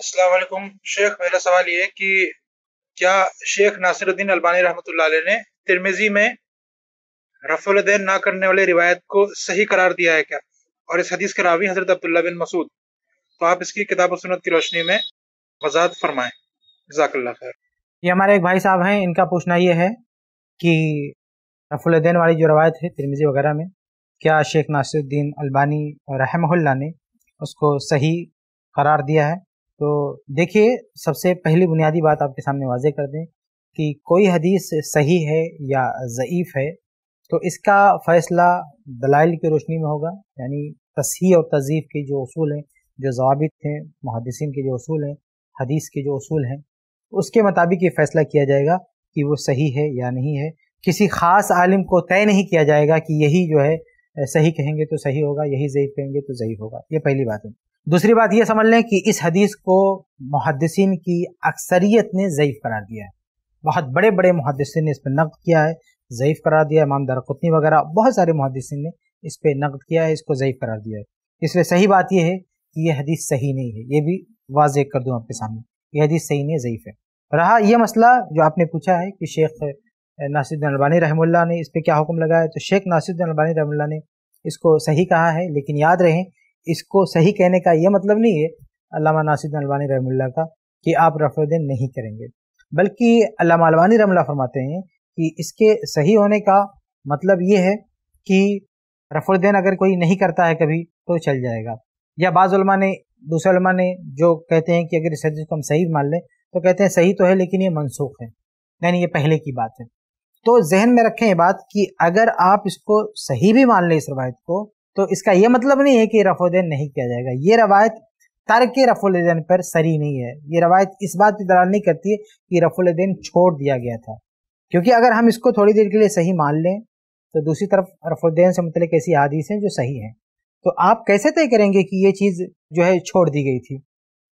अस्सलाम शेख मेरा सवाल ये कि क्या शेख नासिरुद्दीन अल्बानी रहमत ने तिरमिजी में रफुलदैन ना करने वाले रिवायत को सही करार दिया है क्या और इस हदीस के रावी हजरत अब्दुल्ला बिन मसूद तो आप इसकी किताब सुनत की रोशनी में वजात फरमाएं जजाकल्ला खैर ये हमारे एक भाई साहब हैं इनका पूछना ये है कि रफुलदैन वाली जो रवायत है तिरमिजी वगैरह में क्या शेख नासिरुद्दीन अल्बानी रहमहुल्ला ने उसको सही करार दिया है तो देखिए सबसे पहली बुनियादी बात आपके सामने वाजे कर दें कि कोई हदीस सही है या ज़ीफ़ है तो इसका फ़ैसला दलाइल की रोशनी में होगा यानी तसही और तजीफ़ के जो असूल हैं जो जवाबित हैं मुहदसिन के जो असूल हैं हदीस के जो असूल हैं उसके मुताबिक ये फ़ैसला किया जाएगा कि वो सही है या नहीं है किसी ख़ास आलिम को तय नहीं किया जाएगा कि यही जो है सही कहेंगे तो सही होगा यही ज़यीफ़ कहेंगे तो ज़यीफ़ होगा ये पहली बात है दूसरी बात यह समझ लें कि इस हदीस को मुहदसिन की अक्सरियत ने ज़यीफ़ करार दिया है बहुत बड़े बड़े मुहदसिन ने इस पर नकद किया है ज़यीफ़ करार दिया इमाम दारकुतनी वगैरह बहुत सारे मुहदसिन ने इस पर नकद किया है इसको ज़यीफ़ करार दिया है इसलिए सही बात यह है कि यह हदीस सही नहीं है ये भी वाज कर दूँ आपके सामने यह हदीस सही नहीं ज़यीफ़ है रहा यह मसला जो आपने पूछा है कि शेख नासिरुद्दीन अलबानी रहमुल्ला ने इस पर क्या हुक्म लगाया तो शेख नासिरुद्दीन अलबानी रहमुल्ला ने इसको सही कहा है लेकिन याद रहें इसको सही कहने का यह मतलब नहीं है अलामा नासिद अलवानी रहमुल्ला का कि आप रफोदीन नहीं करेंगे बल्कि अलामा अलवानी रमल्ला फरमाते हैं कि इसके सही होने का मतलब ये है कि रफोदीन अगर कोई नहीं करता है कभी तो चल जाएगा या बाज़ा ने दूसरे ने जो कहते हैं कि अगर इस हदीस को हम सही मान लें तो कहते हैं सही तो है लेकिन ये मनसूख है यानी ये पहले की बात है तो जहन में रखें ये बात कि अगर आप इसको सही भी मान लें इस रवायत को तो इसका यह मतलब नहीं है कि रफोदेन नहीं किया जाएगा ये रवायत तर्क रफोलदैन पर सरी नहीं है ये रवायत इस बात की दलाल नहीं करती है कि रफोलदैन छोड़ दिया गया था क्योंकि अगर हम इसको थोड़ी देर के लिए सही मान लें तो दूसरी तरफ रफोदैन से मतलब ऐसी हादिस हैं जो सही हैं तो आप कैसे तय करेंगे कि ये चीज़ जो है छोड़ दी गई थी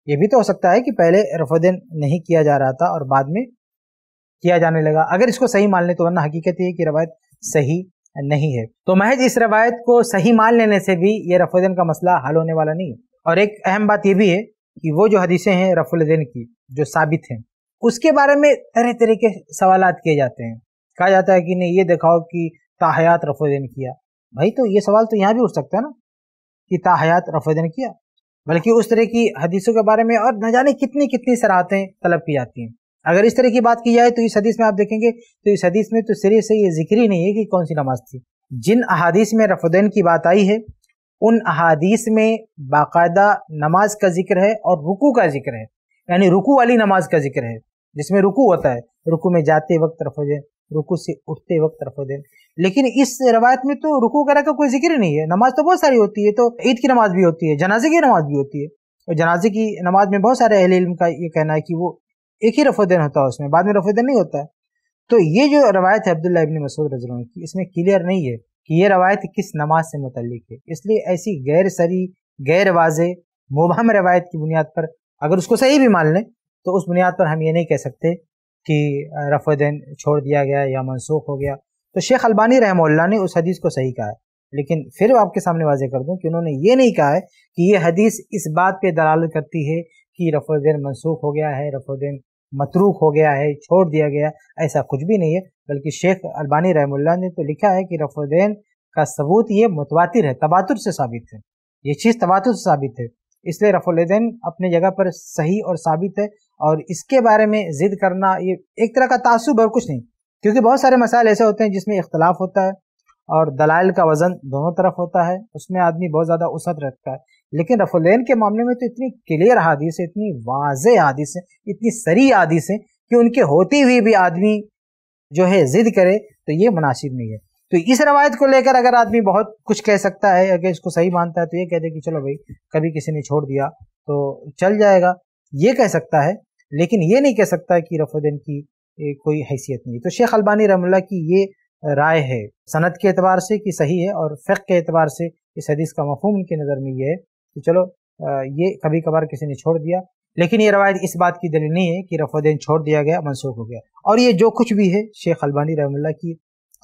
ये भी तो हो सकता है कि पहले रफोदेन नहीं किया जा रहा था और बाद में किया जाने लगा अगर इसको सही मान लें तो वरना हकीकत ये कि रवायत सही नहीं है तो महज इस रवायत को सही मान लेने से भी ये रफोजन का मसला हल होने वाला नहीं है और एक अहम बात यह भी है कि वो जो हदीसें हैं रफुलदैन की जो साबित हैं उसके बारे में तरह तरह के सवाल किए जाते हैं कहा जाता है कि नहीं ये दिखाओ कि ताहयात रफोदैन किया भाई तो ये सवाल तो यहाँ भी उठ सकता है ना कि ताहयात रफोदैन किया बल्कि उस तरह की हदीसों के बारे में और न जाने कितनी कितनी सराहतें तलब की जाती हैं अगर इस तरह की बात की जाए तो इस हदीस में आप देखेंगे तो इस हदीस में तो सिरे से ये जिक्र ही नहीं है कि कौन सी नमाज थी जिन अहादीस में रफदैन की बात आई है उन अहादीस में बाकायदा नमाज का जिक्र है और रुकू का जिक्र है यानी रुकू वाली नमाज का जिक्र है जिसमें रुकू होता है रुकू में जाते वक्त रफदैन रुकू से उठते वक्त रफदैन लेकिन इस रवायत में तो रुकू वगैरह का कोई जिक्र नहीं है नमाज तो बहुत सारी होती है तो ईद की नमाज भी होती है जनाजे की नमाज भी होती है और जनाजे की नमाज में बहुत सारे अहिल इल्म का ये कहना है कि वो एक ही रफोदैन होता है उसमें बाद में रफोदैन नहीं होता है तो ये जो रवायत है अब्दुल्ला इबन मसूद रजन की इसमें क्लियर नहीं है कि ये रवायत किस नमाज से मुतलिक है इसलिए ऐसी गैर सरी गैर वाज मुबहम रवायत की बुनियाद पर अगर उसको सही भी मान लें तो उस बुनियाद पर हम ये नहीं कह सकते कि रफोदैन छोड़ दिया गया या मनसूख हो गया तो शेख अलबानी रहमल्ला ने उस हदीस को सही कहा है लेकिन फिर आपके सामने वाजह कर दूं कि उन्होंने ये नहीं कहा है कि ये हदीस इस बात पे दलाल करती है कि रफोदैन मनसूख हो गया है रफोदैन मतरूक हो गया है छोड़ दिया गया ऐसा कुछ भी नहीं है बल्कि शेख अल्बानी रहमुल्ला ने तो लिखा है कि रफुद्दैन का सबूत ये मुतवातिर है तबातुर से साबित है ये चीज़ तबातुर से साबित है इसलिए रफुल्दैन अपने जगह पर सही और साबित है और इसके बारे में ज़िद करना ये एक तरह का तासुब और कुछ नहीं क्योंकि बहुत सारे मसाइल ऐसे होते हैं जिसमें इख्तलाफ होता है और दलाइल का वज़न दोनों तरफ होता है उसमें आदमी बहुत ज़्यादा उसत रखता है लेकिन रफुलैन के मामले में तो इतनी क्लियर हादिस है इतनी वाज हादिस है इतनी सरी हादिस है कि उनके होती हुई भी आदमी जो है जिद करे तो ये मुनासिब नहीं है तो इस रवायत को लेकर अगर आदमी बहुत कुछ कह सकता है अगर इसको सही मानता है तो ये कह दे कि चलो भाई कभी किसी ने छोड़ दिया तो चल जाएगा ये कह सकता है लेकिन ये नहीं कह सकता कि रफुद्दीन की कोई हैसियत नहीं तो शेख अलबानी रमल्ला की ये राय है सनत के एतबार से कि सही है और फ़िक के अतबार से इस हदीस का मफहम उनकी नज़र में ये है तो चलो ये कभी कभार किसी ने छोड़ दिया लेकिन ये रवायत इस बात की दलील नहीं है कि रफोदैन छोड़ दिया गया मनसूख हो गया और ये जो कुछ भी है शेख अलबानी रहमल्ला की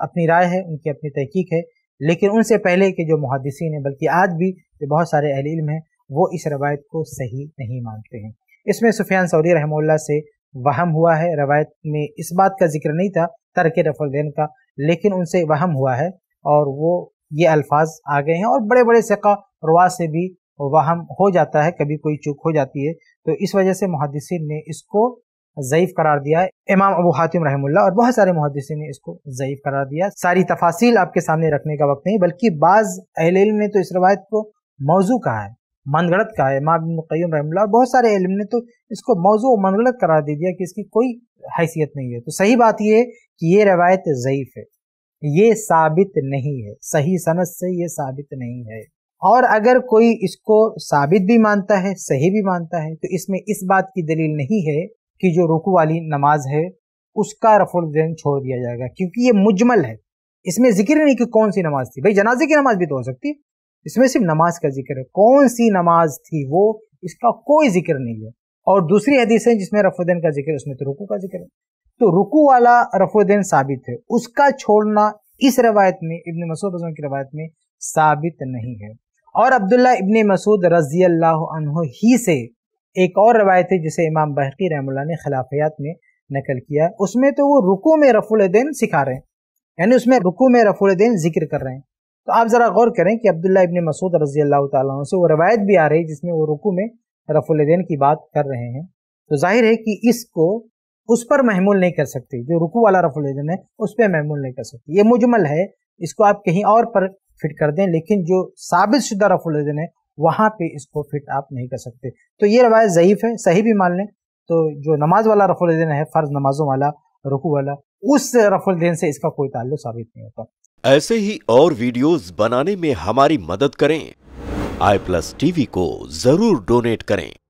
अपनी राय है उनकी अपनी तहकीक है लेकिन उनसे पहले के जो मुहदसिन हैं बल्कि आज भी जो बहुत सारे अहल इल्म हैं वो इस रवायत को सही नहीं मानते हैं इसमें सुफियान सौरी रहमल्ला से वहम हुआ है रवायत में इस बात का जिक्र नहीं था तर्क रफोदैन का लेकिन उनसे वहम हुआ है और वो ये अल्फाज आ गए हैं और बड़े बड़े सिक्का रवा से भी वहम हो जाता है कभी कोई चूक हो जाती है तो इस वजह से मुहदसिन ने इसको ज़यीफ़ करार दिया है इमाम अबू हातिम रहमुल्ला और बहुत सारे मुहदसिन ने इसको ज़यीफ़ करार दिया सारी तफासिल आपके सामने रखने का वक्त नहीं बल्कि बाज़ अहल ने तो इस रवायत को मौजू कहा है मनगढ़त कहा है इमाम कयूम रहमल्ला और बहुत सारे इलम ने तो इसको मौजू मनगढ़त करार दे दिया कि इसकी कोई हैसियत नहीं है तो सही बात यह है कि ये रवायत ज़यीफ़ है ये साबित नहीं है सही सनत से ये साबित नहीं है और अगर कोई इसको साबित भी मानता है सही भी मानता है तो इसमें इस बात की दलील नहीं है कि जो रुकू वाली नमाज है उसका रफुल जैन छोड़ दिया जाएगा क्योंकि ये मुजमल है इसमें जिक्र नहीं कि कौन सी नमाज थी भाई जनाजे की नमाज भी तो हो सकती है इसमें सिर्फ नमाज का जिक्र है कौन सी नमाज थी वो इसका कोई जिक्र नहीं है और दूसरी हदीस है जिसमें रफुद्दीन का जिक्र है उसमें तो रुकू का जिक्र है तो रुकू वाला रफुद्दीन साबित है उसका छोड़ना इस रवायत में इबन मसूद की रवायत में साबित नहीं है और अब्दुल्ला इबन मसूद रजी अल्लाह ही से एक और रवायत है जिसे इमाम बहकी रहमुल्ला ने खिलाफियात में नकल किया उसमें तो वो रुको में रफुलदैन सिखा रहे हैं यानी उसमें रुकू में रफुलदैन जिक्र कर रहे हैं तो आप ज़रा गौर करें कि अब्दुल्ला इबन मसूद रजी अल्लाह तु से वो रवायत भी आ रही है जिसमें वो रुकू में रफुलदैन की बात कर रहे हैं तो जाहिर है कि इसको उस पर महमूल नहीं कर सकते जो रुकू वाला रफुलदैन है उस पर महमूल नहीं कर सकते ये मुजमल है इसको आप कहीं और पर फिट कर दें लेकिन जो साबित शुदा रफुलजन है वहाँ पे इसको फिट आप नहीं कर सकते तो ये रवायत ज़यीफ़ है सही भी मान लें तो जो नमाज वाला रफुलजन है फ़र्ज़ नमाजों वाला रुकू वाला उस रफुलजन से इसका कोई ताल्लुक साबित नहीं होता ऐसे ही और वीडियोस बनाने में हमारी मदद करें आई प्लस टीवी को जरूर डोनेट करें